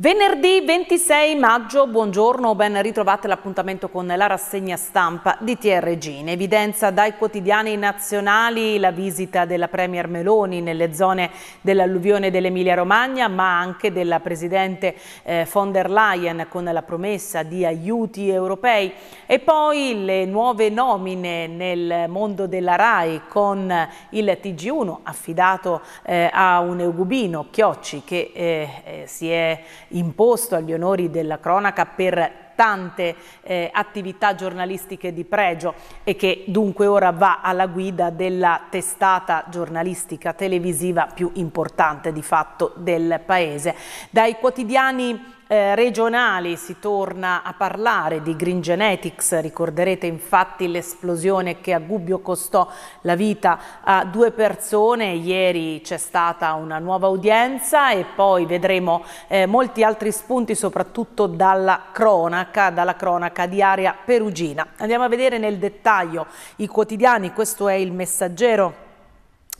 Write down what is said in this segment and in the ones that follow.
Venerdì 26 maggio, buongiorno, ben ritrovate l'appuntamento con la rassegna stampa di TRG. In evidenza dai quotidiani nazionali la visita della Premier Meloni nelle zone dell'alluvione dell'Emilia Romagna, ma anche della Presidente eh, von der Leyen con la promessa di aiuti europei. E poi le nuove nomine nel mondo della RAI con il TG1 affidato eh, a un eugubino, Chiocci, che eh, eh si è imposto agli onori della cronaca per tante eh, attività giornalistiche di pregio e che dunque ora va alla guida della testata giornalistica televisiva più importante di fatto del paese. Dai quotidiani eh, regionali si torna a parlare di Green Genetics, ricorderete infatti l'esplosione che a Gubbio costò la vita a due persone, ieri c'è stata una nuova udienza e poi vedremo eh, molti altri spunti soprattutto dalla cronaca, dalla cronaca di area perugina. Andiamo a vedere nel dettaglio i quotidiani, questo è il messaggero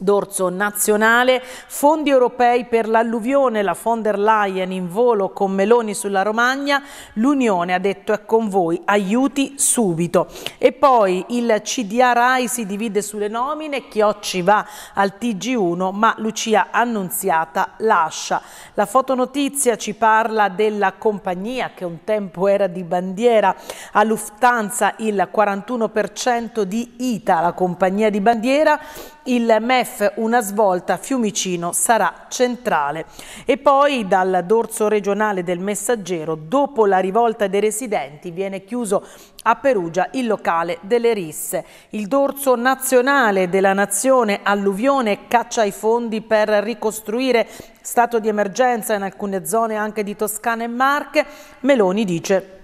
Dorso nazionale, fondi europei per l'alluvione, la von der Leyen in volo con Meloni sulla Romagna, l'Unione ha detto è con voi, aiuti subito. E poi il CDA RAI si divide sulle nomine, Chiocci va al TG1 ma Lucia Annunziata lascia. La fotonotizia ci parla della compagnia che un tempo era di bandiera, a Lufthansa il 41% di ITA, la compagnia di bandiera, il MEF MEF una svolta Fiumicino sarà centrale. E poi dal dorso regionale del Messaggero, dopo la rivolta dei residenti, viene chiuso a Perugia il locale delle risse. Il dorso nazionale della nazione alluvione caccia i fondi per ricostruire stato di emergenza in alcune zone anche di Toscana e Marche. Meloni dice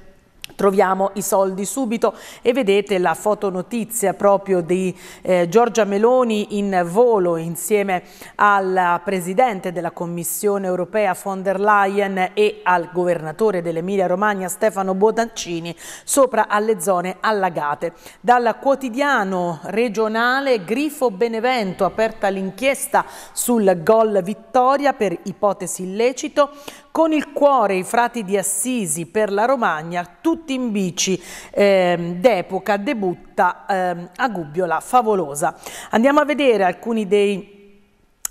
Troviamo i soldi subito e vedete la fotonotizia proprio di eh, Giorgia Meloni in volo insieme al Presidente della Commissione europea von der Leyen e al Governatore dell'Emilia Romagna Stefano Bodancini sopra alle zone allagate. Dal quotidiano regionale Grifo Benevento aperta l'inchiesta sul gol vittoria per ipotesi illecito con il cuore i frati di Assisi per la Romagna, tutti in bici eh, d'epoca, debutta eh, a Gubbio la favolosa. Andiamo a vedere alcuni dei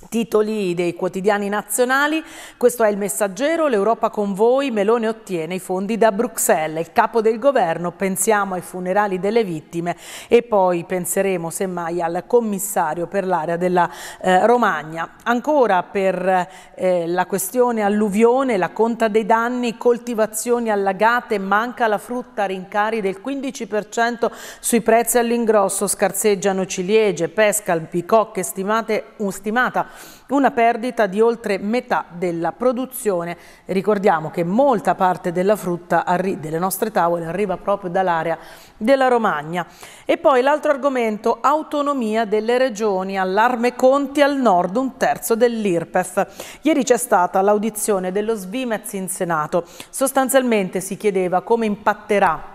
Titoli dei quotidiani nazionali, questo è il messaggero, l'Europa con voi, Melone ottiene i fondi da Bruxelles, il capo del governo, pensiamo ai funerali delle vittime e poi penseremo semmai al commissario per l'area della eh, Romagna. Ancora per eh, la questione alluvione, la conta dei danni, coltivazioni allagate, manca la frutta, rincari del 15% sui prezzi all'ingrosso, scarseggiano ciliegie, pesca, albicocche, stimate, stimata una perdita di oltre metà della produzione. Ricordiamo che molta parte della frutta delle nostre tavole arriva proprio dall'area della Romagna. E poi l'altro argomento, autonomia delle regioni, allarme conti al nord, un terzo dell'IRPEF. Ieri c'è stata l'audizione dello Svimez in Senato. Sostanzialmente si chiedeva come impatterà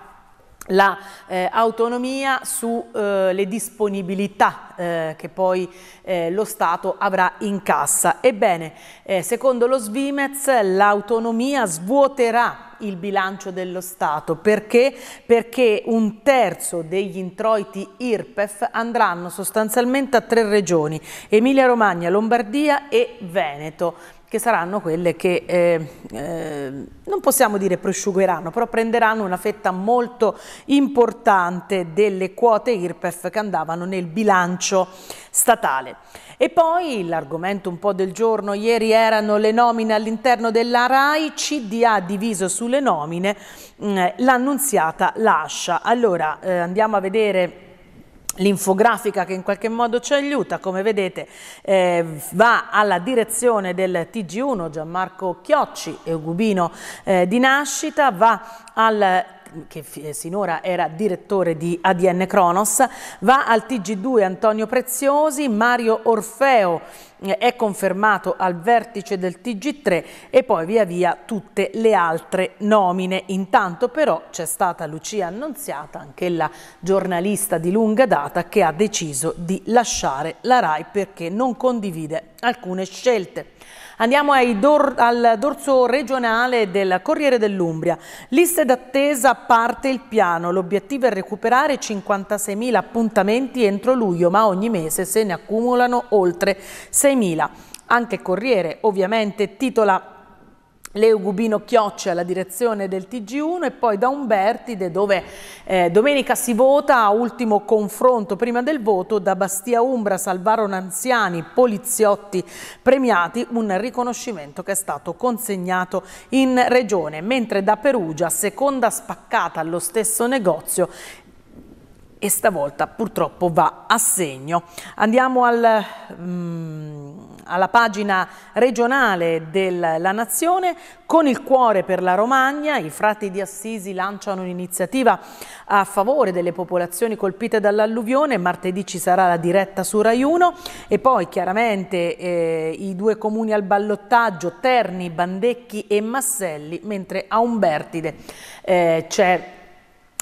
l'autonomia la, eh, sulle eh, disponibilità eh, che poi eh, lo Stato avrà in cassa. Ebbene, eh, secondo lo Svimez l'autonomia svuoterà il bilancio dello Stato. Perché? Perché un terzo degli introiti IRPEF andranno sostanzialmente a tre regioni, Emilia Romagna, Lombardia e Veneto che saranno quelle che eh, eh, non possiamo dire prosciugheranno, però prenderanno una fetta molto importante delle quote IRPEF che andavano nel bilancio statale. E poi l'argomento un po' del giorno, ieri erano le nomine all'interno della RAI, CDA diviso sulle nomine, eh, l'annunziata lascia. Allora eh, andiamo a vedere L'infografica che in qualche modo ci aiuta, come vedete, eh, va alla direzione del TG1 Gianmarco Chiocci e Ugubino eh, di nascita, va al che eh, sinora era direttore di ADN Cronos, va al TG2 Antonio Preziosi, Mario Orfeo eh, è confermato al vertice del TG3 e poi via via tutte le altre nomine. Intanto però c'è stata Lucia Annunziata, anche la giornalista di lunga data, che ha deciso di lasciare la RAI perché non condivide alcune scelte. Andiamo dor al dorso regionale del Corriere dell'Umbria. Liste d'attesa parte il piano. L'obiettivo è recuperare 56.000 appuntamenti entro luglio, ma ogni mese se ne accumulano oltre 6.000. Anche Corriere ovviamente titola Leo Gubino Chiocci alla direzione del TG1 e poi da Umbertide dove eh, domenica si vota, ultimo confronto prima del voto, da Bastia Umbra salvarono anziani, poliziotti premiati, un riconoscimento che è stato consegnato in regione, mentre da Perugia, seconda spaccata allo stesso negozio, e stavolta purtroppo va a segno. Andiamo al, mm, alla pagina regionale della Nazione, con il cuore per la Romagna, i frati di Assisi lanciano un'iniziativa a favore delle popolazioni colpite dall'alluvione, martedì ci sarà la diretta su Raiuno. e poi chiaramente eh, i due comuni al ballottaggio, Terni, Bandecchi e Masselli, mentre a Umbertide eh, c'è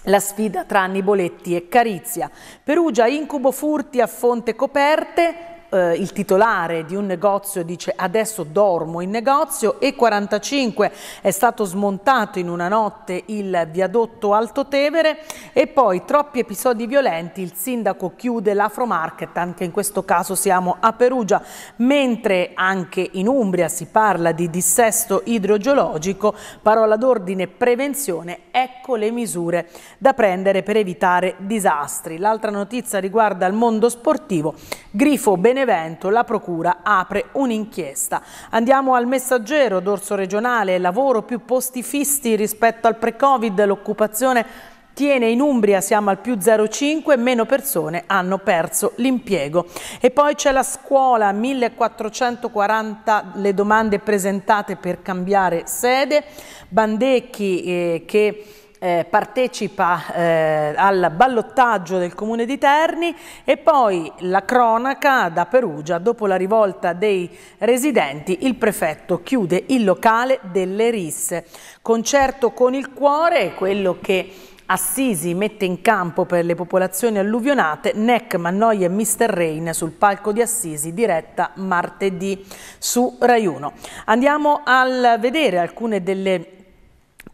la sfida tra Niboletti e Carizia. Perugia incubo furti a fonte coperte, eh, il titolare di un negozio dice adesso dormo in negozio, E45 è stato smontato in una notte il viadotto Altotevere e poi troppi episodi violenti, il sindaco chiude l'Afromarket, anche in questo caso siamo a Perugia, mentre anche in Umbria si parla di dissesto idrogeologico, parola d'ordine prevenzione, ecco le misure da prendere per evitare disastri. L'altra notizia riguarda il mondo sportivo, Grifo ben Benevento la Procura apre un'inchiesta. Andiamo al messaggero, dorso regionale, lavoro più posti fissi rispetto al pre-Covid, l'occupazione tiene in Umbria, siamo al più 0,5, meno persone hanno perso l'impiego. E poi c'è la scuola, 1440 le domande presentate per cambiare sede, Bandecchi eh, che eh, partecipa eh, al ballottaggio del comune di Terni e poi la cronaca da Perugia, dopo la rivolta dei residenti, il prefetto chiude il locale delle risse. Concerto con il cuore, quello che Assisi mette in campo per le popolazioni alluvionate NEC, Mannoia e Mister Rain sul palco di Assisi diretta martedì su Rai 1. Andiamo a vedere alcune delle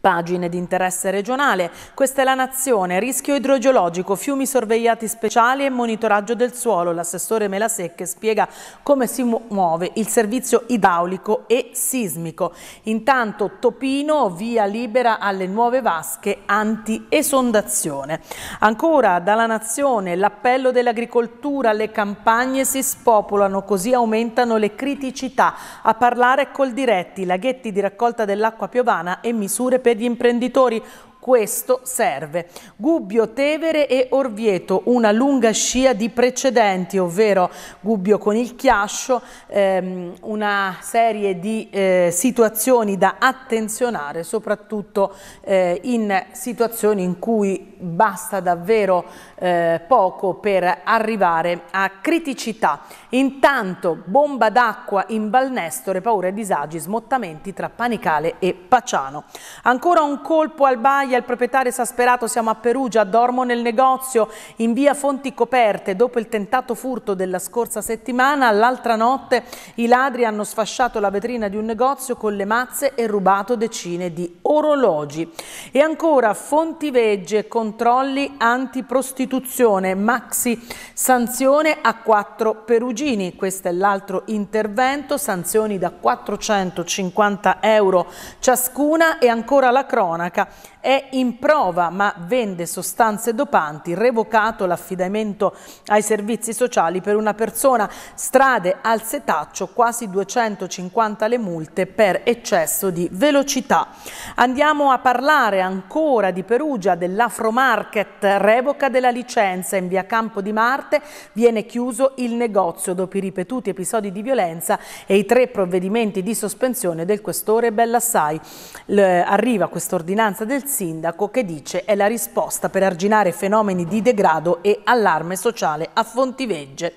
Pagine di interesse regionale, questa è la nazione, rischio idrogeologico, fiumi sorvegliati speciali e monitoraggio del suolo. L'assessore Melasecche spiega come si muove il servizio idraulico e sismico. Intanto Topino via libera alle nuove vasche anti-esondazione. Ancora dalla nazione l'appello dell'agricoltura, le campagne si spopolano, così aumentano le criticità. A parlare col diretti, laghetti di raccolta dell'acqua piovana e misure per e di imprenditori questo serve. Gubbio, Tevere e Orvieto, una lunga scia di precedenti, ovvero Gubbio con il Chiascio, ehm, una serie di eh, situazioni da attenzionare, soprattutto eh, in situazioni in cui basta davvero eh, poco per arrivare a criticità. Intanto bomba d'acqua in Balnestore, paura e disagi, smottamenti tra Panicale e Paciano. Ancora un colpo al Baia, il proprietario esasperato, siamo a Perugia, dormo nel negozio in via Fonti Coperte. Dopo il tentato furto della scorsa settimana, l'altra notte i ladri hanno sfasciato la vetrina di un negozio con le mazze e rubato decine di orologi. E ancora Fonti Vegge, controlli antiprostituzione, maxi sanzione a quattro perugiani Perugini, questo è l'altro intervento, sanzioni da 450 euro ciascuna e ancora la cronaca è in prova ma vende sostanze dopanti, revocato l'affidamento ai servizi sociali per una persona, strade al setaccio, quasi 250 le multe per eccesso di velocità. Andiamo a parlare ancora di Perugia, dell'Afromarket, revoca della licenza in via Campo di Marte, viene chiuso il negozio denunciato dopo i ripetuti episodi di violenza e i tre provvedimenti di sospensione del questore Bellassai. L arriva quest'ordinanza del sindaco che dice è la risposta per arginare fenomeni di degrado e allarme sociale a Fontivegge.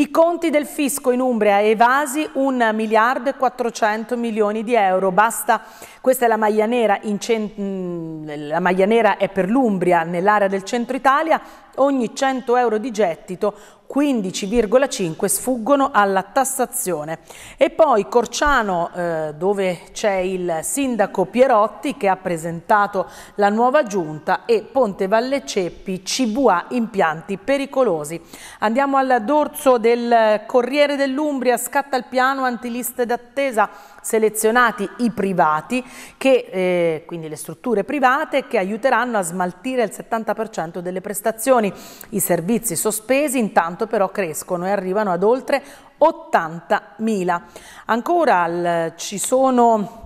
I conti del fisco in Umbria evasi 1 miliardo e 400 milioni di euro. Basta, questa è la maglia nera, mm, la maglia nera è per l'Umbria, nell'area del centro Italia ogni 100 euro di gettito 15,5 sfuggono alla tassazione. E poi Corciano, eh, dove c'è il sindaco Pierotti che ha presentato la nuova giunta, e Ponte Valle Ceppi, CBA, impianti pericolosi. Andiamo al dorso del del Corriere dell'Umbria scatta il piano antiliste d'attesa, selezionati i privati, che, eh, quindi le strutture private, che aiuteranno a smaltire il 70% delle prestazioni. I servizi sospesi intanto però crescono e arrivano ad oltre 80.000. Ancora al, ci sono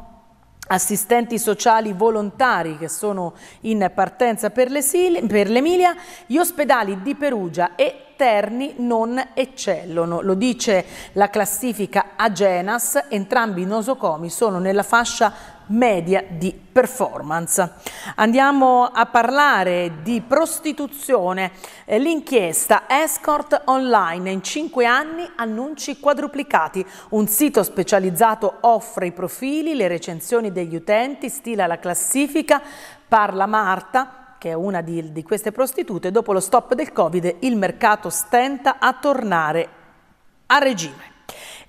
assistenti sociali volontari che sono in partenza per l'Emilia, gli ospedali di Perugia e esterni non eccellono. Lo dice la classifica Agenas, entrambi i nosocomi sono nella fascia media di performance. Andiamo a parlare di prostituzione. Eh, l'inchiesta Escort Online in cinque anni annunci quadruplicati. Un sito specializzato offre i profili, le recensioni degli utenti, stila la classifica, parla Marta che è una di, di queste prostitute, dopo lo stop del Covid il mercato stenta a tornare a regime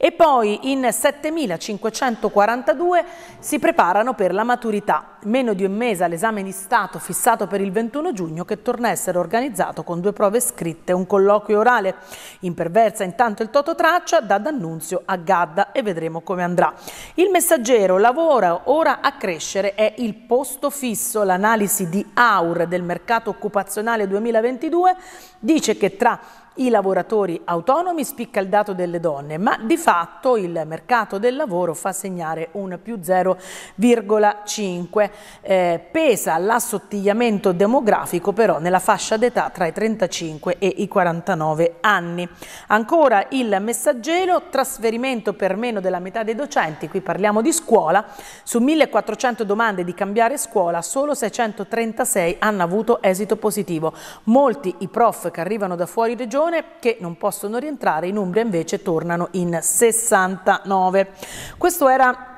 e poi in 7.542 si preparano per la maturità, meno di un mese all'esame di Stato fissato per il 21 giugno che torna a essere organizzato con due prove scritte e un colloquio orale. Imperversa intanto il Tototraccia da D'Annunzio a Gadda e vedremo come andrà. Il messaggero lavora ora a crescere, è il posto fisso, l'analisi di AUR del mercato occupazionale 2022 dice che tra i lavoratori autonomi, spicca il dato delle donne, ma di fatto il mercato del lavoro fa segnare un più 0,5. Eh, pesa l'assottigliamento demografico però nella fascia d'età tra i 35 e i 49 anni. Ancora il messaggero, trasferimento per meno della metà dei docenti, qui parliamo di scuola, su 1400 domande di cambiare scuola solo 636 hanno avuto esito positivo. Molti i prof che arrivano da fuori regione Frosinone che non possono rientrare, in Umbria invece tornano in 69. Questo era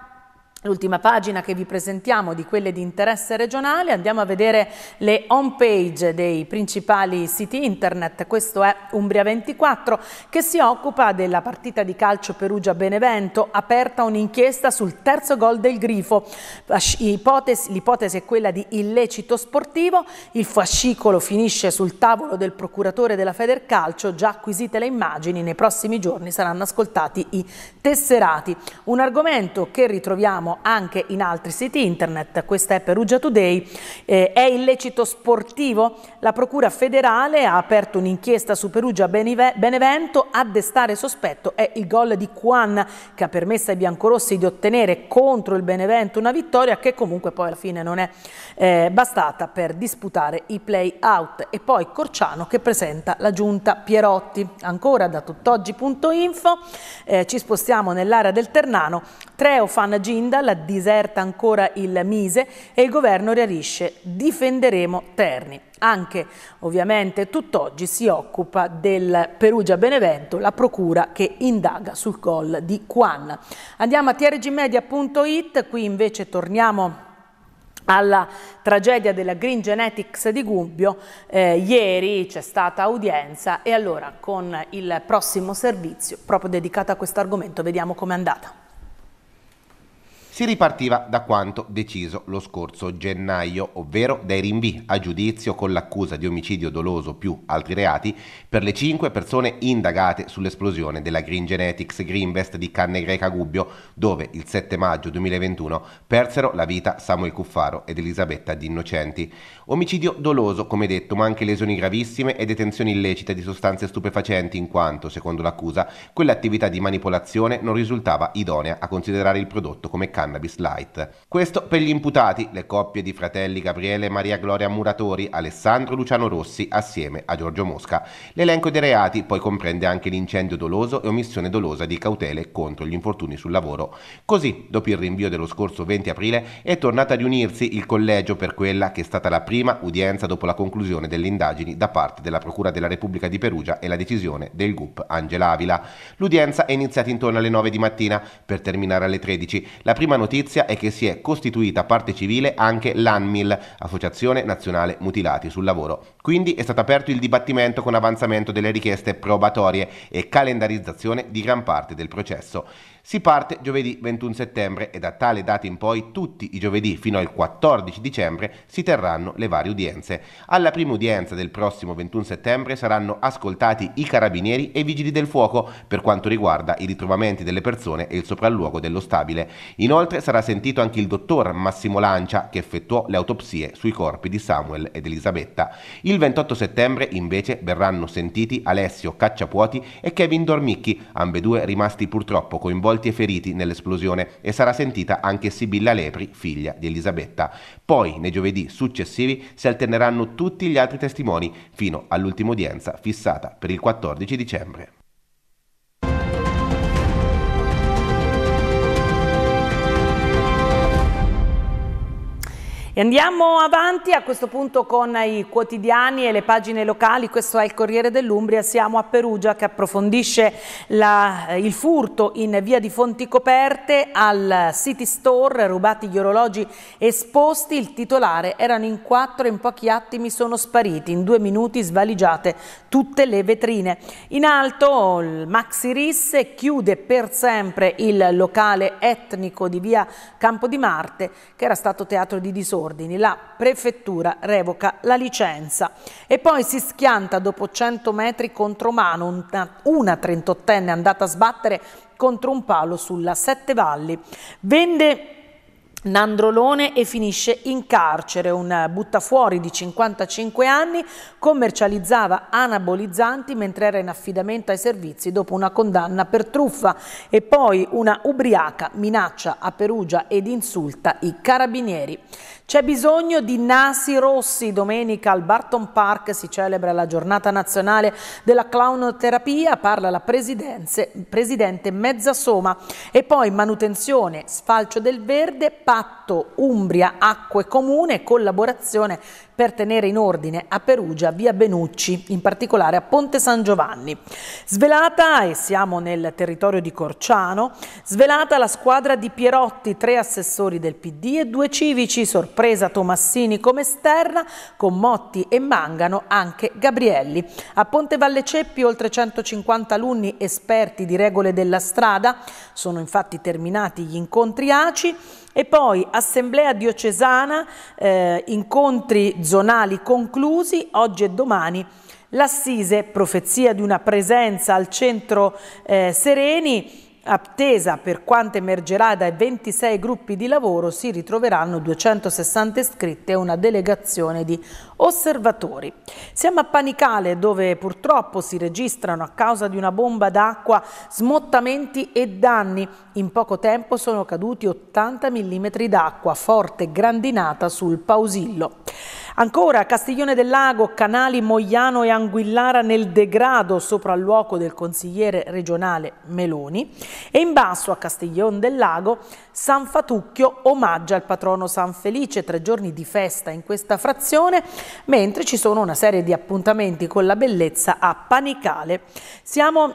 L'ultima pagina che vi presentiamo di quelle di interesse regionale, andiamo a vedere le home page dei principali siti internet, questo è Umbria24 che si occupa della partita di calcio Perugia-Benevento, aperta un'inchiesta sul terzo gol del Grifo, l'ipotesi è quella di illecito sportivo, il fascicolo finisce sul tavolo del procuratore della Federcalcio, già acquisite le immagini, nei prossimi giorni saranno ascoltati i tesserati, un argomento che ritroviamo anche in altri siti internet, questa è Perugia Today, eh, è illecito sportivo? La Procura federale ha aperto un'inchiesta su Perugia Benevento, a destare sospetto è il gol di Juan che ha permesso ai biancorossi di ottenere contro il Benevento una vittoria che comunque poi alla fine non è eh, bastata per disputare i play out e poi Corciano che presenta la giunta Pierotti. Ancora da tutt'oggi.info eh, ci spostiamo nell'area del Ternano, Treofan Gindal la diserta ancora il Mise e il governo rearisce difenderemo Terni. Anche ovviamente tutt'oggi si occupa del Perugia-Benevento la procura che indaga sul gol di Quan. Andiamo a trgmedia.it, qui invece torniamo alla tragedia della Green Genetics di Gubbio, eh, ieri c'è stata udienza e allora con il prossimo servizio proprio dedicato a questo argomento vediamo com'è andata si ripartiva da quanto deciso lo scorso gennaio, ovvero dai rinvii a giudizio con l'accusa di omicidio doloso più altri reati per le cinque persone indagate sull'esplosione della Green Genetics Greenvest di Canne Greca Gubbio, dove il 7 maggio 2021 persero la vita Samuel Cuffaro ed Elisabetta D'Innocenti. Omicidio doloso, come detto, ma anche lesioni gravissime e detenzioni illecite di sostanze stupefacenti in quanto, secondo l'accusa, quell'attività di manipolazione non risultava idonea a considerare il prodotto come canne cannabis light. Questo per gli imputati, le coppie di fratelli Gabriele e Maria Gloria Muratori, Alessandro Luciano Rossi assieme a Giorgio Mosca. L'elenco dei reati poi comprende anche l'incendio doloso e omissione dolosa di cautele contro gli infortuni sul lavoro. Così, dopo il rinvio dello scorso 20 aprile, è tornata a riunirsi il collegio per quella che è stata la prima udienza dopo la conclusione delle indagini da parte della Procura della Repubblica di Perugia e la decisione del GUP Angela Avila. L'udienza è iniziata intorno alle 9 di mattina per terminare alle 13. La prima prima notizia è che si è costituita parte civile anche l'ANMIL, Associazione Nazionale Mutilati sul Lavoro. Quindi è stato aperto il dibattimento con avanzamento delle richieste probatorie e calendarizzazione di gran parte del processo. Si parte giovedì 21 settembre e da tale data in poi tutti i giovedì fino al 14 dicembre si terranno le varie udienze. Alla prima udienza del prossimo 21 settembre saranno ascoltati i carabinieri e i vigili del fuoco per quanto riguarda i ritrovamenti delle persone e il sopralluogo dello stabile. Inoltre sarà sentito anche il dottor Massimo Lancia che effettuò le autopsie sui corpi di Samuel ed Elisabetta. Il 28 settembre invece verranno sentiti Alessio Cacciapuoti e Kevin Dormicchi, ambedue rimasti purtroppo coinvolti coinvolti e feriti nell'esplosione e sarà sentita anche Sibilla Lepri, figlia di Elisabetta. Poi, nei giovedì successivi, si alterneranno tutti gli altri testimoni fino all'ultima udienza fissata per il 14 dicembre. E andiamo avanti a questo punto con i quotidiani e le pagine locali, questo è il Corriere dell'Umbria, siamo a Perugia che approfondisce la, il furto in via di Fonti Coperte al City Store, rubati gli orologi esposti, il titolare erano in quattro e in pochi attimi sono spariti, in due minuti svaligiate tutte le vetrine. In alto il Maxi Risse chiude per sempre il locale etnico di via Campo di Marte che era stato teatro di disordine disordini, la prefettura revoca la licenza e poi si schianta dopo 100 metri contro mano una, una 38enne andata a sbattere contro un palo sulla Sette Valli. Vende Nandrolone e finisce in carcere. Un buttafuori di 55 anni commercializzava anabolizzanti mentre era in affidamento ai servizi dopo una condanna per truffa e poi una ubriaca minaccia a Perugia ed insulta i carabinieri. C'è bisogno di nasi rossi. Domenica al Barton Park si celebra la giornata nazionale della clownoterapia, parla la presidente Mezzasoma. E poi manutenzione, sfalcio del verde, patto Umbria, acque comune, collaborazione per tenere in ordine a Perugia via Benucci, in particolare a Ponte San Giovanni. Svelata, e siamo nel territorio di Corciano, svelata la squadra di Pierotti, tre assessori del PD e due civici, sorpresa Tomassini come esterna, con Motti e Mangano anche Gabrielli. A Ponte Valle Ceppi oltre 150 alunni esperti di regole della strada, sono infatti terminati gli incontri ACI, e poi assemblea diocesana, eh, incontri zonali conclusi, oggi e domani l'assise, profezia di una presenza al centro eh, Sereni, attesa per quanto emergerà dai 26 gruppi di lavoro si ritroveranno 260 iscritte e una delegazione di osservatori. Siamo a Panicale dove purtroppo si registrano a causa di una bomba d'acqua smottamenti e danni. In poco tempo sono caduti 80 mm d'acqua, forte grandinata sul Pausillo. Ancora Castiglione del Lago, Canali, Mogliano e Anguillara nel degrado sopra il luogo del consigliere regionale Meloni e in basso a Castiglione del Lago San Fatucchio omaggia il patrono San Felice, tre giorni di festa in questa frazione mentre ci sono una serie di appuntamenti con la bellezza a Panicale. Siamo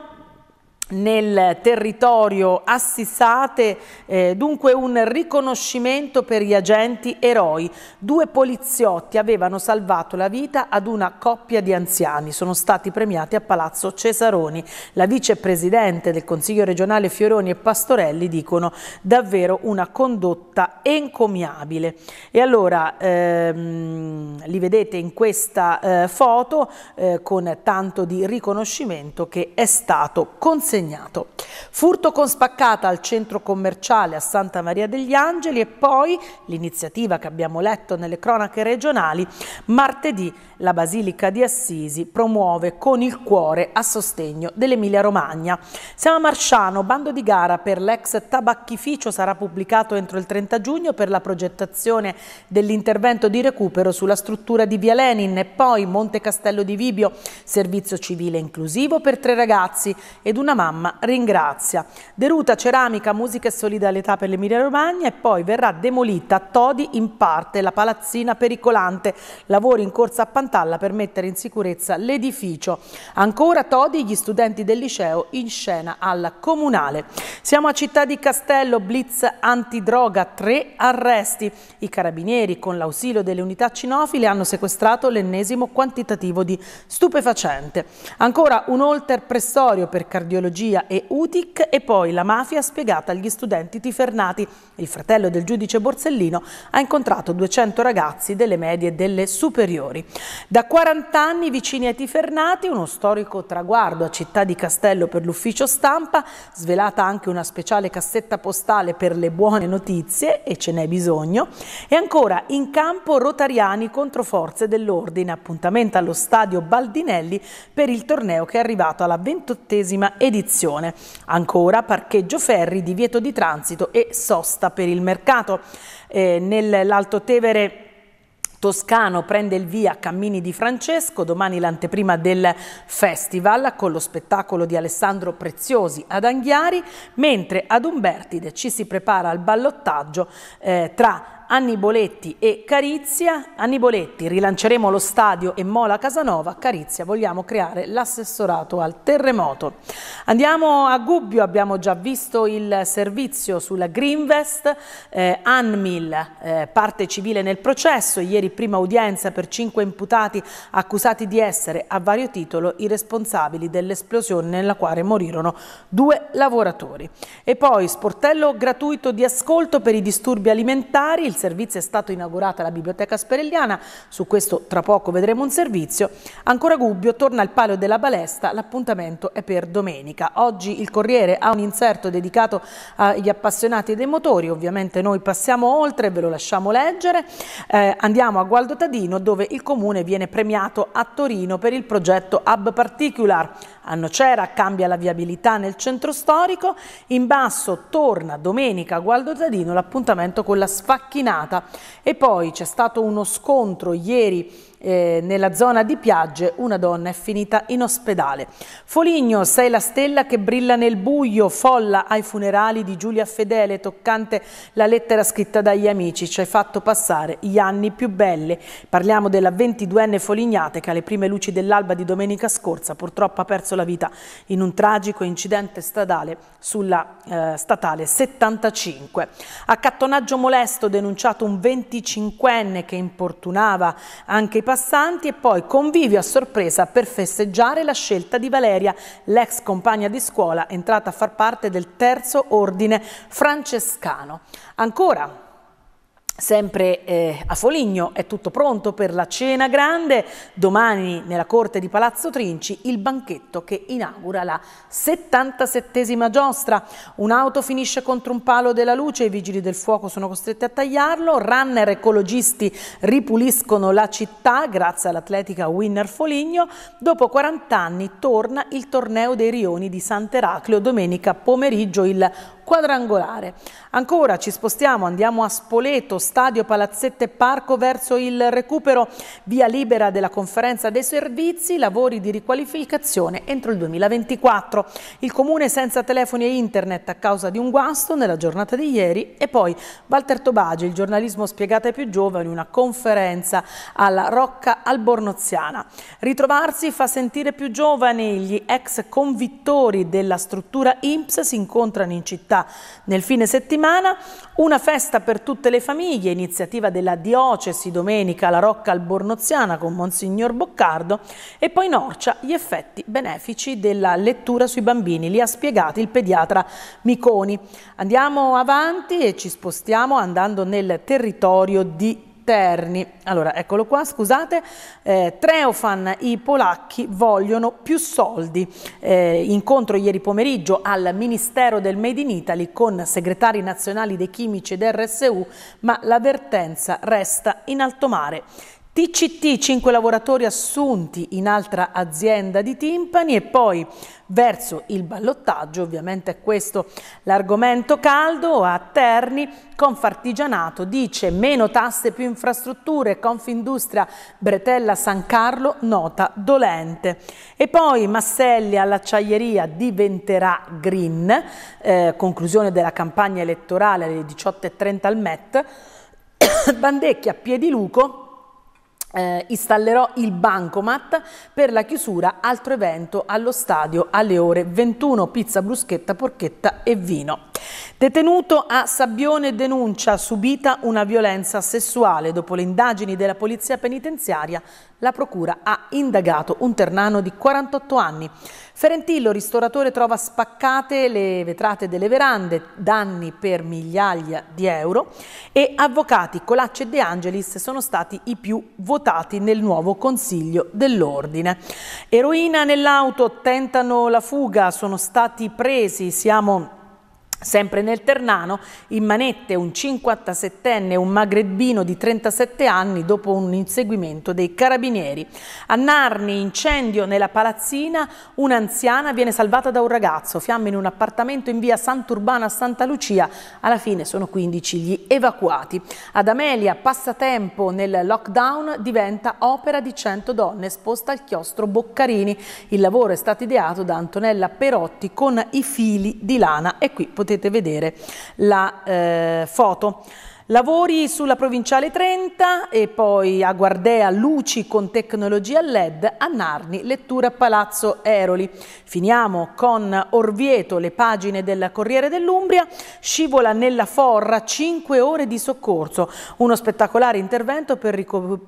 nel territorio Assisate, eh, dunque un riconoscimento per gli agenti eroi. Due poliziotti avevano salvato la vita ad una coppia di anziani, sono stati premiati a Palazzo Cesaroni. La vicepresidente del Consiglio regionale Fioroni e Pastorelli dicono davvero una condotta encomiabile. E allora ehm, li vedete in questa eh, foto eh, con tanto di riconoscimento che è stato consegnato assegnato. Furto con spaccata al centro commerciale a Santa Maria degli Angeli e poi l'iniziativa che abbiamo letto nelle cronache regionali martedì la Basilica di Assisi promuove con il cuore a sostegno dell'Emilia Romagna. Siamo a Marciano, bando di gara per l'ex tabacchificio sarà pubblicato entro il 30 giugno per la progettazione dell'intervento di recupero sulla struttura di Via Lenin e poi Monte Castello di Vibio, servizio civile inclusivo per tre ragazzi ed una mamma ringrazia. Deruta, ceramica, musica e solidarietà per l'Emilia Romagna e poi verrà demolita a Todi in parte la palazzina pericolante, lavori in corsa a Pantano Pantalla per mettere in sicurezza l'edificio. Ancora Todi, gli studenti del liceo in scena alla comunale. Siamo a Città di Castello, blitz antidroga, tre arresti. I carabinieri con l'ausilio delle unità cinofile hanno sequestrato l'ennesimo quantitativo di stupefacente. Ancora un holter pressorio per cardiologia e UTIC e poi la mafia spiegata agli studenti tifernati. Il fratello del giudice Borsellino ha incontrato 200 ragazzi delle medie e delle superiori. Da 40 anni vicini ai Tifernati, uno storico traguardo a Città di Castello per l'ufficio stampa, svelata anche una speciale cassetta postale per le buone notizie, e ce n'è bisogno, e ancora in campo Rotariani contro forze dell'ordine, appuntamento allo stadio Baldinelli per il torneo che è arrivato alla ventottesima edizione. Ancora parcheggio ferri, divieto di transito e sosta per il mercato. Eh, nell'Alto Tevere Toscano prende il via Cammini di Francesco, domani l'anteprima del festival con lo spettacolo di Alessandro Preziosi ad Anghiari, mentre ad Umbertide ci si prepara al ballottaggio eh, tra Anni Boletti e Carizia. Anni Boletti, rilanceremo lo stadio e Mola Casanova. Carizia, vogliamo creare l'assessorato al terremoto. Andiamo a Gubbio, abbiamo già visto il servizio sulla Greenvest. Eh, Anmil, eh, parte civile nel processo. Ieri prima udienza per cinque imputati accusati di essere a vario titolo i responsabili dell'esplosione nella quale morirono due lavoratori. E poi sportello gratuito di ascolto per i disturbi alimentari. Il servizio è stata inaugurata la biblioteca Sperelliana, su questo tra poco vedremo un servizio. Ancora Gubbio torna al Palio della Balesta, l'appuntamento è per domenica. Oggi il Corriere ha un inserto dedicato agli appassionati dei motori, ovviamente noi passiamo oltre, ve lo lasciamo leggere. Eh, andiamo a Gualdo Tadino dove il comune viene premiato a Torino per il progetto Hub Particular. A Nocera cambia la viabilità nel centro storico, in basso torna domenica a Gualdo Tadino l'appuntamento con la sfacchinata scatenata e poi c'è stato uno scontro ieri eh, nella zona di Piagge una donna è finita in ospedale. Foligno, sei la stella che brilla nel buio, folla ai funerali di Giulia Fedele, toccante la lettera scritta dagli amici, ci hai fatto passare gli anni più belli. Parliamo della 22enne Folignate che alle prime luci dell'alba di domenica scorsa purtroppo ha perso la vita in un tragico incidente stradale sulla eh, statale 75. Accattonaggio molesto denunciato un 25enne che importunava anche i passanti e poi convivio a sorpresa per festeggiare la scelta di Valeria, l'ex compagna di scuola entrata a far parte del terzo ordine francescano. Ancora Sempre eh, a Foligno è tutto pronto per la cena grande, domani nella corte di Palazzo Trinci il banchetto che inaugura la 77 giostra. Un'auto finisce contro un palo della luce, i vigili del fuoco sono costretti a tagliarlo, runner ecologisti ripuliscono la città grazie all'atletica Winner Foligno. Dopo 40 anni torna il torneo dei rioni di Sant'Eraclio domenica pomeriggio il quadrangolare. Ancora ci spostiamo, andiamo a Spoleto, stadio Palazzette Parco verso il recupero via libera della conferenza dei servizi, lavori di riqualificazione entro il 2024. Il comune senza telefoni e internet a causa di un guasto nella giornata di ieri e poi Walter Tobagi, il giornalismo spiegato ai più giovani, una conferenza alla Rocca Albornoziana. Ritrovarsi fa sentire più giovani, gli ex convittori della struttura IMPS si incontrano in città nel fine settimana settimana, una festa per tutte le famiglie, iniziativa della diocesi domenica La Rocca Albornoziana con Monsignor Boccardo e poi Norcia gli effetti benefici della lettura sui bambini, li ha spiegati il pediatra Miconi. Andiamo avanti e ci spostiamo andando nel territorio di interni. Allora, eccolo qua, scusate, eh, Treofan, i polacchi vogliono più soldi. Eh, incontro ieri pomeriggio al Ministero del Made in Italy con segretari nazionali dei chimici ed RSU, ma l'avvertenza resta in alto mare. TCT, 5 lavoratori assunti in altra azienda di timpani e poi verso il ballottaggio, ovviamente è questo l'argomento caldo, a Terni Confartigianato dice meno tasse più infrastrutture, Confindustria Bretella San Carlo nota dolente. E poi Masselli all'acciaieria diventerà green, eh, conclusione della campagna elettorale alle 18.30 al MET, Bandecchia Piediluco eh, installerò il bancomat per la chiusura, altro evento allo stadio alle ore 21, pizza, bruschetta, porchetta e vino. Detenuto a Sabbione denuncia subita una violenza sessuale. Dopo le indagini della polizia penitenziaria, la procura ha indagato un ternano di 48 anni. Ferentillo, ristoratore, trova spaccate le vetrate delle verande, danni per migliaia di euro e avvocati Colacci e De Angelis sono stati i più votati nel nuovo Consiglio dell'Ordine. Eroina nell'auto, tentano la fuga, sono stati presi, siamo Sempre nel Ternano, in manette un 57enne e un magrebino di 37 anni dopo un inseguimento dei carabinieri. A Narni, incendio nella palazzina, un'anziana viene salvata da un ragazzo, fiamme in un appartamento in via Sant'Urbana a Santa Lucia, alla fine sono 15 gli evacuati. Ad Amelia, passatempo nel lockdown, diventa opera di 100 donne esposta al chiostro Boccarini. Il lavoro è stato ideato da Antonella Perotti con i fili di lana e qui potete potete vedere la eh, foto. Lavori sulla provinciale 30 e poi a Guardea luci con tecnologia LED, a Narni lettura Palazzo Eroli. Finiamo con Orvieto, le pagine del Corriere dell'Umbria, scivola nella forra 5 ore di soccorso, uno spettacolare intervento per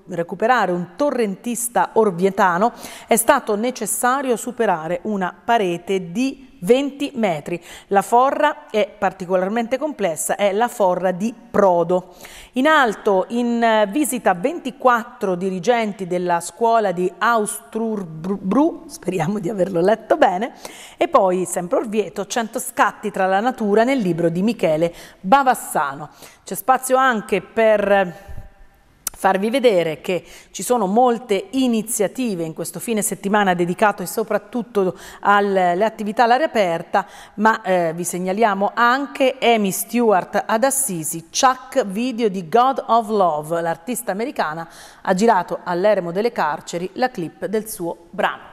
recuperare un torrentista orvietano, è stato necessario superare una parete di 20 metri. La forra è particolarmente complessa, è la forra di Prodo. In alto, in eh, visita 24 dirigenti della scuola di Austrurbru, speriamo di averlo letto bene, e poi, sempre Orvieto, 100 scatti tra la natura nel libro di Michele Bavassano. C'è spazio anche per eh, farvi vedere che ci sono molte iniziative in questo fine settimana dedicate soprattutto alle attività all'aria aperta, ma eh, vi segnaliamo anche Amy Stewart ad Assisi, Chuck video di God of Love, l'artista americana, ha girato all'eremo delle carceri la clip del suo brano.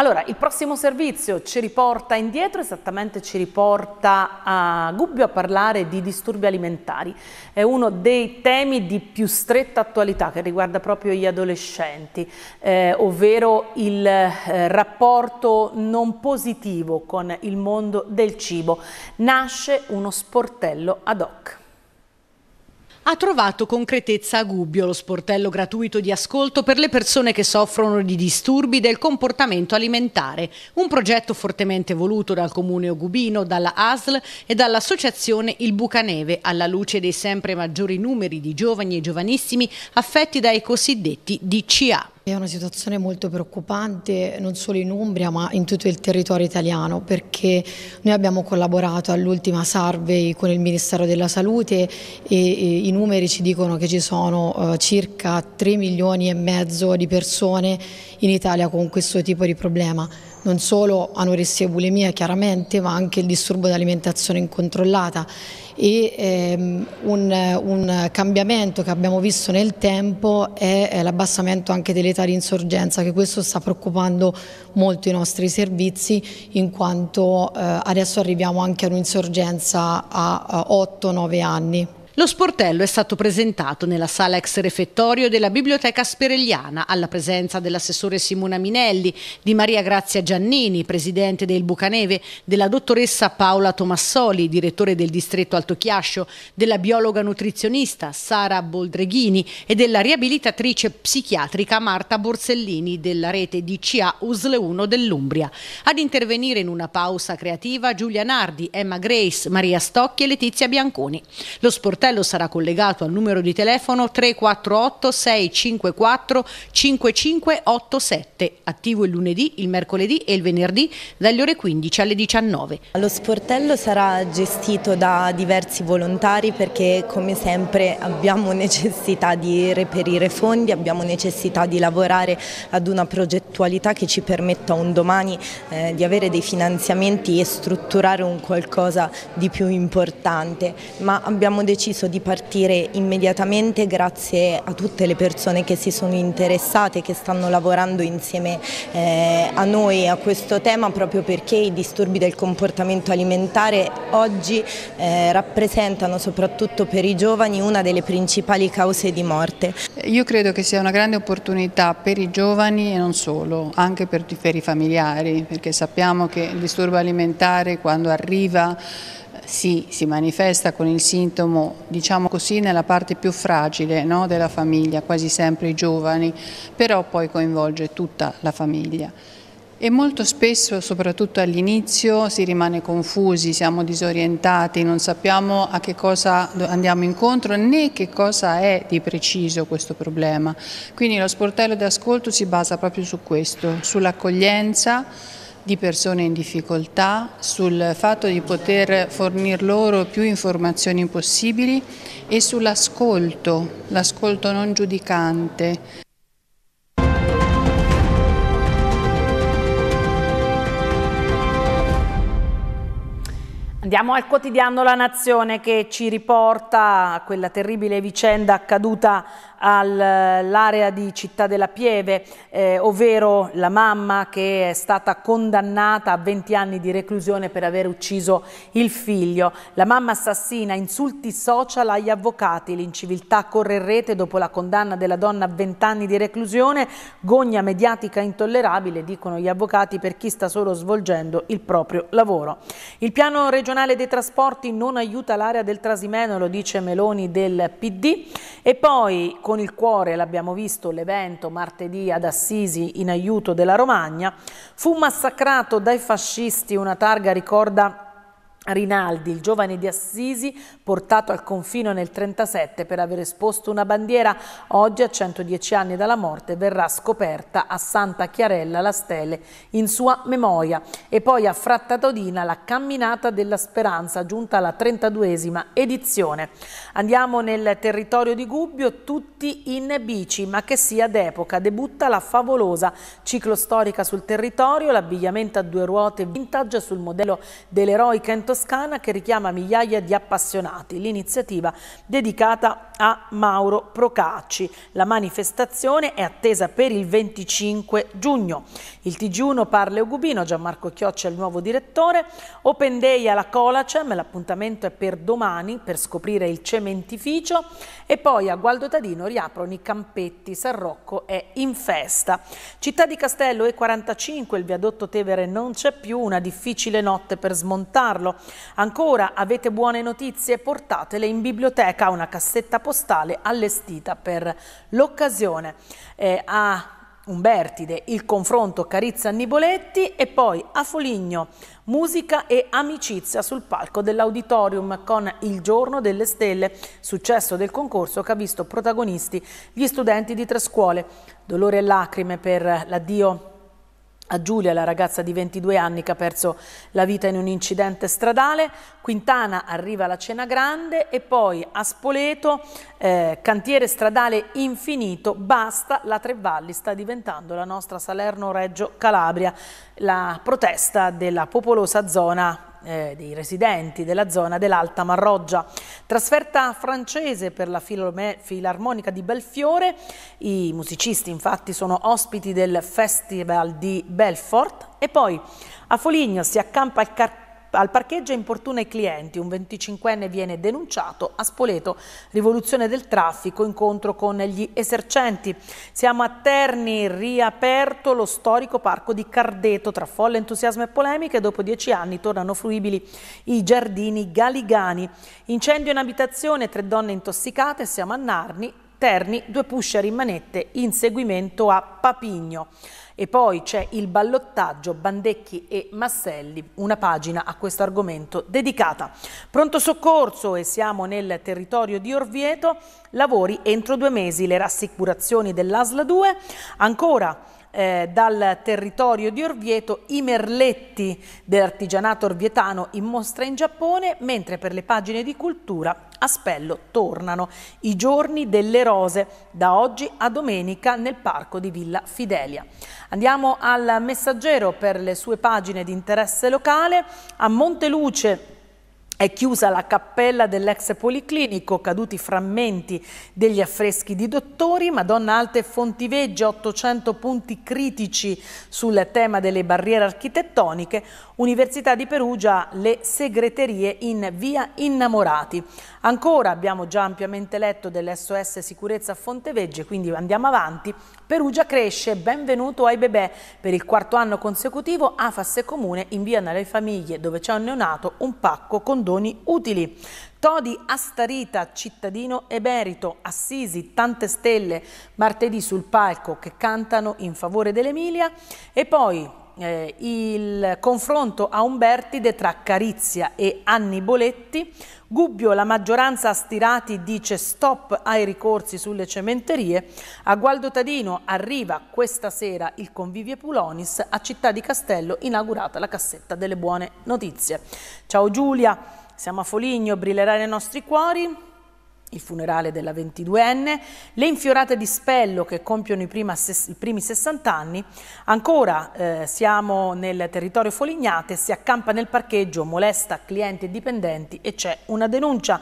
Allora, il prossimo servizio ci riporta indietro, esattamente ci riporta a Gubbio a parlare di disturbi alimentari. È uno dei temi di più stretta attualità che riguarda proprio gli adolescenti, eh, ovvero il eh, rapporto non positivo con il mondo del cibo. Nasce uno sportello ad hoc ha trovato concretezza a Gubbio lo sportello gratuito di ascolto per le persone che soffrono di disturbi del comportamento alimentare, un progetto fortemente voluto dal Comune Ogubino, dalla ASL e dall'associazione Il Bucaneve, alla luce dei sempre maggiori numeri di giovani e giovanissimi affetti dai cosiddetti DCA. È una situazione molto preoccupante non solo in Umbria ma in tutto il territorio italiano perché noi abbiamo collaborato all'ultima survey con il Ministero della Salute e, i numeri ci dicono che ci sono eh, circa 3 milioni e mezzo di persone in Italia con questo tipo di problema. Non solo anoressia e bulimia chiaramente ma anche il disturbo di alimentazione incontrollata e ehm, un, un, cambiamento che abbiamo visto nel tempo è, è l'abbassamento anche dell'età di insorgenza che questo sta preoccupando molto i nostri servizi in quanto eh, adesso arriviamo anche ad un'insorgenza a, a 8-9 anni. Lo sportello è stato presentato nella sala ex refettorio della Biblioteca Sperelliana alla presenza dell'assessore Simona Minelli, di Maria Grazia Giannini, presidente del Bucaneve, della dottoressa Paola Tomassoli, direttore del distretto Alto Chiascio, della biologa nutrizionista Sara Boldreghini e della riabilitatrice psichiatrica Marta Borsellini della rete DCA USL 1 dell'Umbria. Ad intervenire in una pausa creativa Giulia Nardi, Emma Grace, Maria Stocchi e Letizia Bianconi. Lo sportello sportello sarà collegato al numero di telefono 348 654 5587, attivo il lunedì, il mercoledì e il venerdì dalle ore 15 alle 19. Lo sportello sarà gestito da diversi volontari perché come sempre abbiamo necessità di reperire fondi, abbiamo necessità di lavorare ad una progettualità che ci permetta un domani eh, di avere dei finanziamenti e strutturare un qualcosa di più importante, ma abbiamo deciso penso di partire immediatamente grazie a tutte le persone che si sono interessate, che stanno lavorando insieme eh, a noi a questo tema proprio perché i disturbi del comportamento alimentare oggi eh, rappresentano soprattutto per i giovani una delle principali cause di morte. Io credo che sia una grande opportunità per i giovani e non solo, anche per, per i familiari perché sappiamo che il disturbo alimentare quando arriva sì, si manifesta con il sintomo, diciamo così, nella parte più fragile no, della famiglia, quasi sempre i giovani, però poi coinvolge tutta la famiglia. E molto spesso, soprattutto all'inizio, si rimane confusi, siamo disorientati, non sappiamo a che cosa andiamo incontro né che cosa è di preciso questo problema. Quindi lo sportello d'ascolto si basa proprio su questo, sull'accoglienza, di persone in difficoltà, sul fatto di poter fornire loro più informazioni possibili e sull'ascolto, l'ascolto non giudicante. Andiamo al quotidiano La Nazione che ci riporta a quella terribile vicenda accaduta all'area di Città della Pieve, eh, ovvero la mamma che è stata condannata a 20 anni di reclusione per aver ucciso il figlio. La mamma assassina, insulti social agli avvocati, l'inciviltà corre in rete dopo la condanna della donna a 20 anni di reclusione, gogna mediatica intollerabile, dicono gli avvocati, per chi sta solo svolgendo il proprio lavoro. Il piano regionale dei trasporti non aiuta l'area del Trasimeno, lo dice Meloni del PD. E poi con il cuore, l'abbiamo visto, l'evento martedì ad Assisi in aiuto della Romagna, fu massacrato dai fascisti, una targa ricorda Rinaldi, il giovane di Assisi, portato al confino nel 1937 per aver esposto una bandiera, oggi a 110 anni dalla morte verrà scoperta a Santa Chiarella la Stele in sua memoria e poi a Frattatodina la Camminata della Speranza giunta alla 32esima edizione. Andiamo nel territorio di Gubbio, tutti in bici, ma che sia d'epoca, debutta la favolosa ciclostorica sul territorio, l'abbigliamento a due ruote vintage sul modello dell'eroica Toscana che richiama migliaia di appassionati. L'iniziativa dedicata a Mauro Procacci. La manifestazione è attesa per il 25 giugno. Il TG1 parla Ugubino, Gianmarco Chioccia è il nuovo direttore, Open Day alla Colacem, l'appuntamento è per domani per scoprire il cementificio e poi a Gualdo Tadino riaprono i campetti, San Rocco è in festa. Città di Castello E45, il viadotto Tevere non c'è più, una difficile notte per smontarlo. Ancora avete buone notizie? Portatele in biblioteca, una cassetta postale allestita per l'occasione. Eh, a Umbertide, il confronto Carizza Niboletti e poi a Foligno, musica e amicizia sul palco dell'auditorium con Il giorno delle stelle, successo del concorso che ha visto protagonisti gli studenti di tre scuole. Dolore e lacrime per l'addio a Giulia, la ragazza di 22 anni che ha perso la vita in un incidente stradale, Quintana arriva alla cena grande e poi a Spoleto, eh, cantiere stradale infinito, basta, la Tre Valli sta diventando la nostra Salerno-Reggio Calabria, la protesta della popolosa zona eh, dei residenti della zona dell'Alta Marroggia. Trasferta francese per la Filarmonica di Belfiore, i musicisti infatti sono ospiti del Festival di Belfort e poi a Foligno si accampa il cartello al parcheggio importuna i clienti, un 25enne viene denunciato a Spoleto, rivoluzione del traffico, incontro con gli esercenti. Siamo a Terni, riaperto lo storico parco di Cardeto, tra folle entusiasmo e polemiche, dopo dieci anni tornano fruibili i giardini galigani. Incendio in abitazione, tre donne intossicate, siamo a Narni, Terni, due pusher in manette, inseguimento a Papigno. E poi c'è il ballottaggio Bandecchi e Masselli, una pagina a questo argomento dedicata. Pronto soccorso e siamo nel territorio di Orvieto, lavori entro due mesi, le rassicurazioni dell'ASLA 2, ancora eh, dal territorio di Orvieto i merletti dell'artigianato orvietano in mostra in Giappone, mentre per le pagine di cultura a Spello tornano i giorni delle rose da oggi a domenica nel parco di Villa Fidelia. Andiamo al messaggero per le sue pagine di interesse locale. A Monteluce è chiusa la cappella dell'ex policlinico, caduti frammenti degli affreschi di dottori, Madonna Alte e 800 punti critici sul tema delle barriere architettoniche, Università di Perugia, le segreterie in via Innamorati. Ancora abbiamo già ampiamente letto dell'SOS Sicurezza Fontevegge, quindi andiamo avanti. Perugia cresce, benvenuto ai bebè. Per il quarto anno consecutivo AFAS e Comune inviano alle famiglie dove c'è un neonato un pacco con doni utili. Todi Astarita, cittadino eberito, Assisi, tante stelle, martedì sul palco che cantano in favore dell'Emilia e poi eh, il confronto a Umbertide tra Carizia e Anni Boletti, Gubbio la maggioranza a Stirati dice stop ai ricorsi sulle cementerie, a Gualdo Tadino arriva questa sera il convivio Pulonis, a Città di Castello inaugurata la cassetta delle buone notizie. Ciao Giulia, siamo a Foligno, brillerai nei nostri cuori il funerale della 22enne, le infiorate di spello che compiono i, prima, i primi 60 anni, ancora eh, siamo nel territorio Folignate, si accampa nel parcheggio, molesta clienti e dipendenti e c'è una denuncia.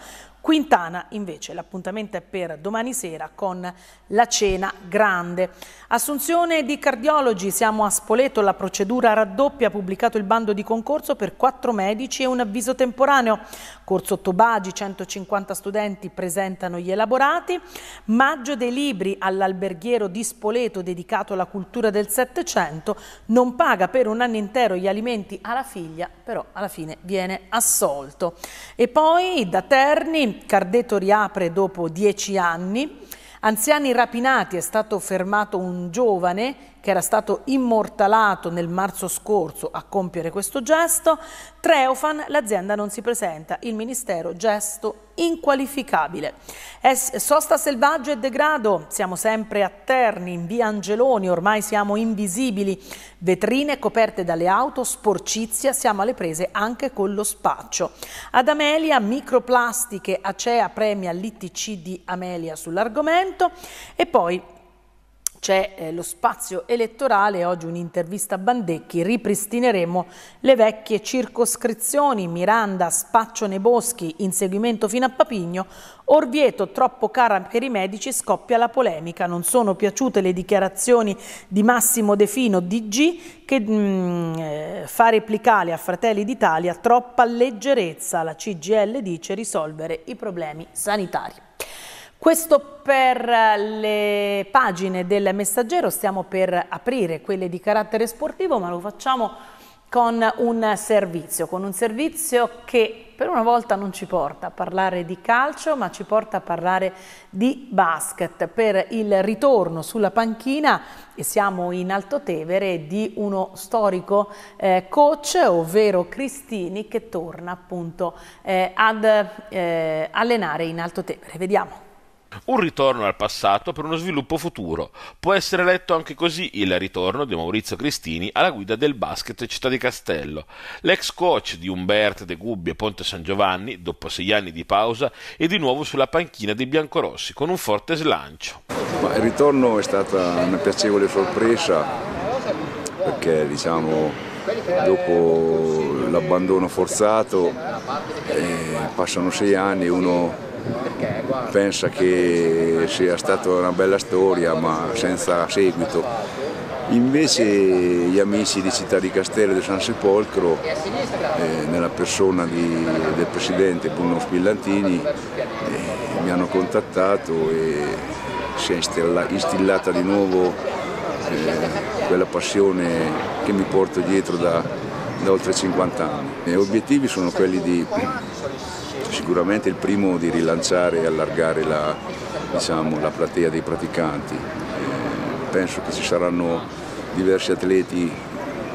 Quintana invece l'appuntamento è per domani sera con la cena grande. Assunzione di cardiologi, siamo a Spoleto, la procedura raddoppia, ha pubblicato il bando di concorso per quattro medici e un avviso temporaneo. Corso Tobagi, 150 studenti presentano gli elaborati. Maggio dei libri all'alberghiero di Spoleto dedicato alla cultura del Settecento, non paga per un anno intero gli alimenti alla figlia, però alla fine viene assolto. E poi da Terni Cardeto riapre dopo dieci anni. Anziani rapinati è stato fermato un giovane che era stato immortalato nel marzo scorso a compiere questo gesto, Treofan l'azienda non si presenta, il Ministero gesto inqualificabile. Es sosta selvaggio e degrado, siamo sempre a Terni, in via Angeloni, ormai siamo invisibili, vetrine coperte dalle auto, sporcizia, siamo alle prese anche con lo spaccio. Ad Amelia, microplastiche, Acea premia l'ITC di Amelia sull'argomento e poi c'è eh, lo spazio elettorale, oggi un'intervista a Bandecchi, ripristineremo le vecchie circoscrizioni, Miranda, Spaccio nei Boschi, inseguimento fino a Papigno, Orvieto troppo cara per i medici, scoppia la polemica, non sono piaciute le dichiarazioni di Massimo De Fino, DG, che mh, mm, eh, fa replicare a Fratelli d'Italia troppa leggerezza, la CGL dice risolvere i problemi sanitari. Questo per eh, le pagine del messaggero, stiamo per aprire quelle di carattere sportivo ma lo facciamo con un servizio, con un servizio che per una volta non ci porta a parlare di calcio ma ci porta a parlare di basket per il ritorno sulla panchina e siamo in Altotevere di uno storico eh, coach ovvero Cristini che torna appunto eh, ad eh, allenare in Altotevere. Vediamo. Un ritorno al passato per uno sviluppo futuro. Può essere letto anche così il ritorno di Maurizio Cristini alla guida del basket Città di Castello. L'ex coach di Umberto De Gubbio e Ponte San Giovanni, dopo sei anni di pausa, è di nuovo sulla panchina dei biancorossi con un forte slancio. Ma il ritorno è stata una piacevole sorpresa perché diciamo dopo l'abbandono forzato eh, passano sei anni uno perché pensa che sia stata una bella storia ma senza seguito. Invece gli amici di Città di Castello e di San Sepolcro, eh, nella persona di, del presidente Bruno Spillantini, eh, mi hanno contattato e si è instilla, instillata di nuovo eh, quella passione che mi porto dietro da, da oltre 50 anni. I obiettivi sono quelli di sicuramente il primo di rilanciare e allargare la, diciamo, la platea dei praticanti. Eh, penso che ci saranno diversi atleti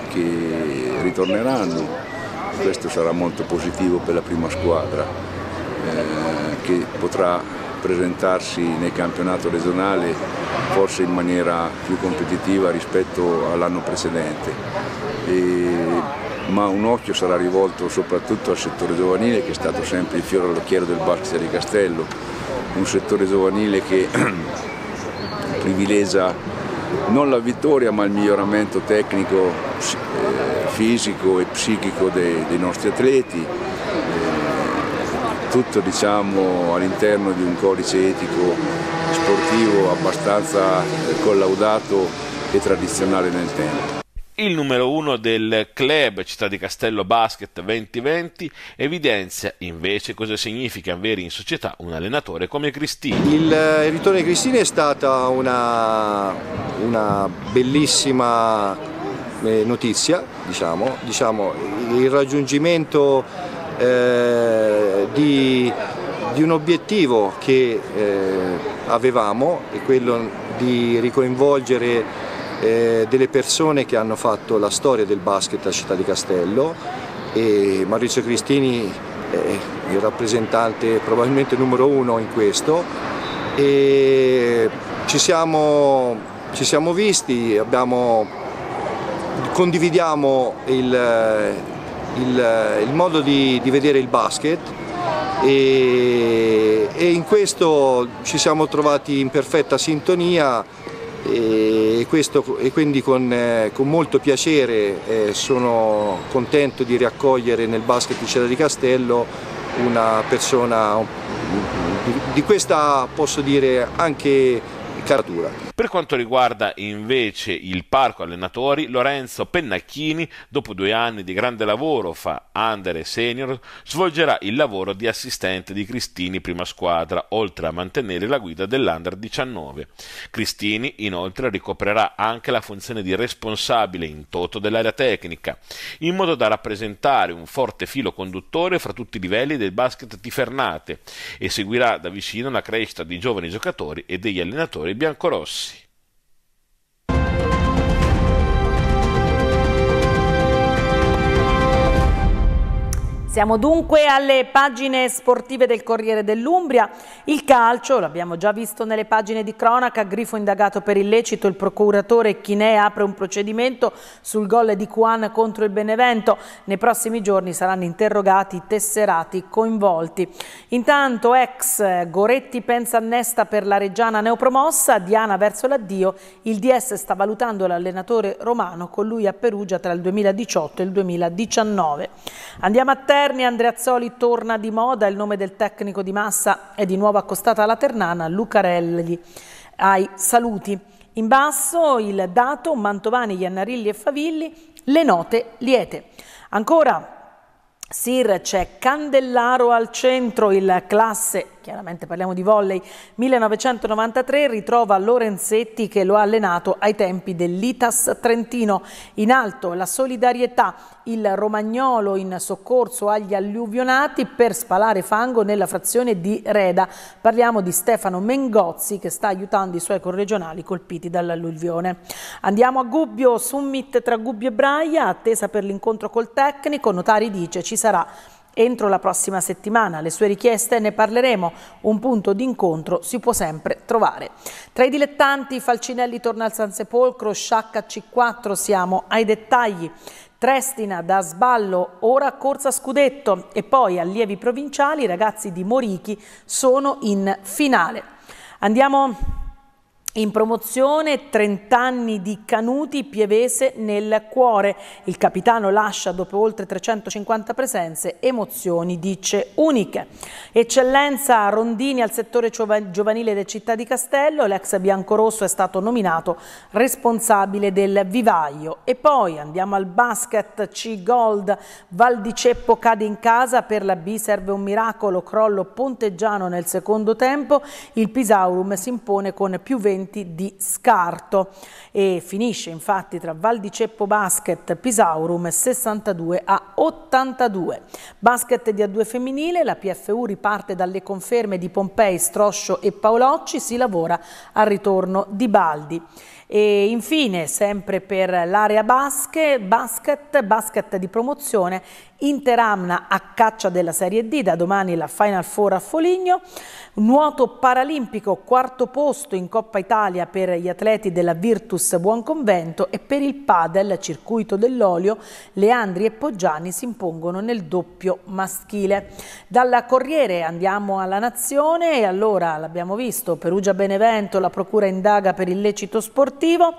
che ritorneranno, questo sarà molto positivo per la prima squadra eh, che potrà presentarsi nel campionato regionale forse in maniera più competitiva rispetto all'anno precedente. E ma un occhio sarà rivolto soprattutto al settore giovanile che è stato sempre il fiore all'occhiello del basket di Castello, un settore giovanile che privilegia non la vittoria ma il miglioramento tecnico, eh, fisico e psichico dei, dei nostri atleti, eh, tutto diciamo, all'interno di un codice etico sportivo abbastanza eh, collaudato e tradizionale nel tempo. Il numero 1 del club Città di Castello Basket 2020 evidenzia invece cosa significa avere in società un allenatore come Cristini. Eh, il, ritorno di Cristini è stata una, una bellissima eh, notizia, diciamo, diciamo, il raggiungimento eh, di, di, un obiettivo che eh, avevamo, è quello di ricoinvolgere eh, delle persone che hanno fatto la storia del basket a Città di Castello e Maurizio Cristini è il rappresentante probabilmente numero uno in questo e ci siamo, ci siamo visti, abbiamo, condividiamo il, il, il modo di, di vedere il basket e, in questo ci siamo trovati in perfetta sintonia e, questo, e quindi con, eh, con, molto piacere eh, sono contento di riaccogliere nel basket di Cera di Castello una persona di questa posso dire anche caratura. Per quanto riguarda invece il parco allenatori, Lorenzo Pennacchini, dopo due anni di grande lavoro fra under e senior, svolgerà il lavoro di assistente di Cristini prima squadra, oltre a mantenere la guida dell'under 19. Cristini inoltre ricoprerà anche la funzione di responsabile in toto dell'area tecnica, in modo da rappresentare un forte filo conduttore fra tutti i livelli del basket di Fernate e seguirà da vicino la crescita di giovani giocatori e degli allenatori biancorossi Siamo dunque alle pagine sportive del Corriere dell'Umbria. Il calcio, l'abbiamo già visto nelle pagine di cronaca, Grifo indagato per illecito, il procuratore Chinè apre un procedimento sul gol di Cuan contro il Benevento. Nei prossimi giorni saranno interrogati i tesserati coinvolti. Intanto ex Goretti pensa annesta per la Reggiana neopromossa, Diana verso l'addio, il DS sta valutando l'allenatore romano con lui a Perugia tra il 2018 e il 2019. Andiamo a terra interni Andreazzoli torna di moda, il nome del tecnico di massa è di nuovo accostato alla Ternana, Lucarelli ai saluti. In basso il dato Mantovani, Iannarilli e Favilli, le note liete. Ancora Sir c'è Candellaro al centro, il classe chiaramente parliamo di volley, 1993 ritrova Lorenzetti che lo ha allenato ai tempi dell'Itas Trentino. In alto la solidarietà, il romagnolo in soccorso agli alluvionati per spalare fango nella frazione di Reda. Parliamo di Stefano Mengozzi che sta aiutando i suoi corregionali colpiti dall'alluvione. Andiamo a Gubbio, summit tra Gubbio e Braia, attesa per l'incontro col tecnico, Notari dice ci sarà entro la prossima settimana. Le sue richieste ne parleremo, un punto d'incontro si può sempre trovare. Tra i dilettanti Falcinelli torna al Sansepolcro, Sciacca C4, siamo ai dettagli. Trestina da sballo, ora corsa scudetto e poi allievi provinciali, i ragazzi di Morichi sono in finale. Andiamo in promozione 30 anni di Canuti Pievese nel cuore. Il capitano lascia dopo oltre 350 presenze emozioni, dice uniche. Eccellenza Rondini al settore giovanile del Città di Castello, l'ex biancorosso è stato nominato responsabile del vivaio. E poi andiamo al basket C Gold, Val di Ceppo cade in casa, per la B serve un miracolo, crollo ponteggiano nel secondo tempo, il Pisaurum si impone con più 20 contingenti di scarto e finisce infatti tra Val di Ceppo Basket Pisaurum 62 a 82. Basket di A2 femminile, la PFU riparte dalle conferme di Pompei, Stroscio e Paolocci, si lavora al ritorno di Baldi. E infine, sempre per l'area basket, basket, basket di promozione, Interamna a caccia della Serie D, da domani la Final Four a Foligno, nuoto paralimpico, quarto posto in Coppa Italia per gli atleti della Virtus Buonconvento e per il padel, circuito dell'olio, Leandri e Poggiani si impongono nel doppio maschile. Dalla Corriere andiamo alla Nazione e allora l'abbiamo visto, Perugia-Benevento, la procura indaga per illecito sportivo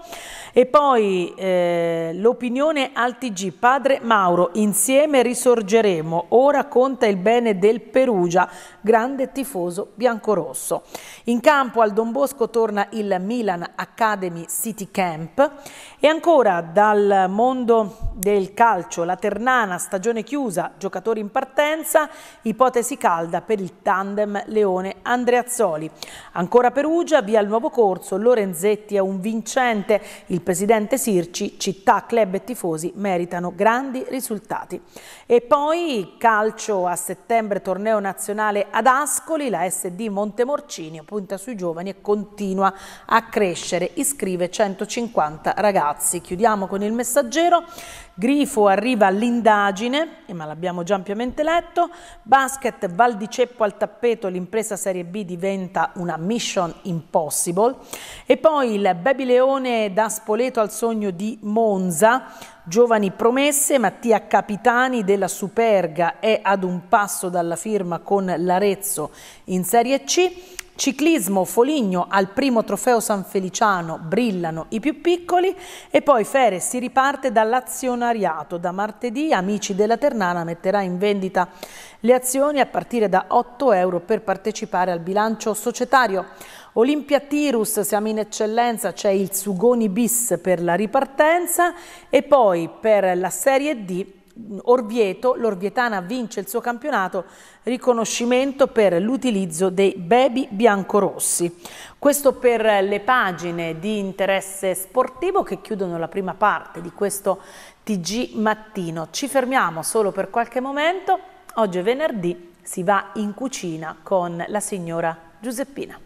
e poi eh, l'opinione al TG, padre Mauro, insieme rispetto risorgeremo, ora conta il bene del Perugia, grande tifoso biancorosso. In campo al Don Bosco torna il Milan Academy City Camp e ancora dal mondo del calcio, la Ternana, stagione chiusa, giocatori in partenza, ipotesi calda per il tandem Leone-Andreazzoli. Ancora Perugia, via il nuovo corso, Lorenzetti è un vincente, il presidente Sirci, città, club e tifosi meritano grandi risultati. E poi calcio a settembre, torneo nazionale ad Ascoli, la SD Montemorcini punta sui giovani e continua a crescere, iscrive 150 ragazzi. Chiudiamo con il messaggero, Grifo arriva all'indagine, eh, ma l'abbiamo già ampiamente letto, basket Val di Ceppo al tappeto, l'impresa Serie B diventa una mission impossible e poi il Baby Leone da Spoleto al sogno di Monza, giovani promesse, Mattia Capitani della Superga è ad un passo dalla firma con l'Arezzo in Serie C Ciclismo Foligno al primo trofeo San Feliciano brillano i più piccoli e poi Fere si riparte dall'azionariato. Da martedì Amici della Ternana metterà in vendita le azioni a partire da 8 euro per partecipare al bilancio societario. Olimpia Tirus, siamo in eccellenza, c'è il Sugoni bis per la ripartenza e poi per la Serie D Orvieto, l'Orvietana vince il suo campionato, riconoscimento per l'utilizzo dei baby biancorossi. Questo per le pagine di interesse sportivo che chiudono la prima parte di questo TG Mattino. Ci fermiamo solo per qualche momento, oggi è venerdì, si va in cucina con la signora Giuseppina.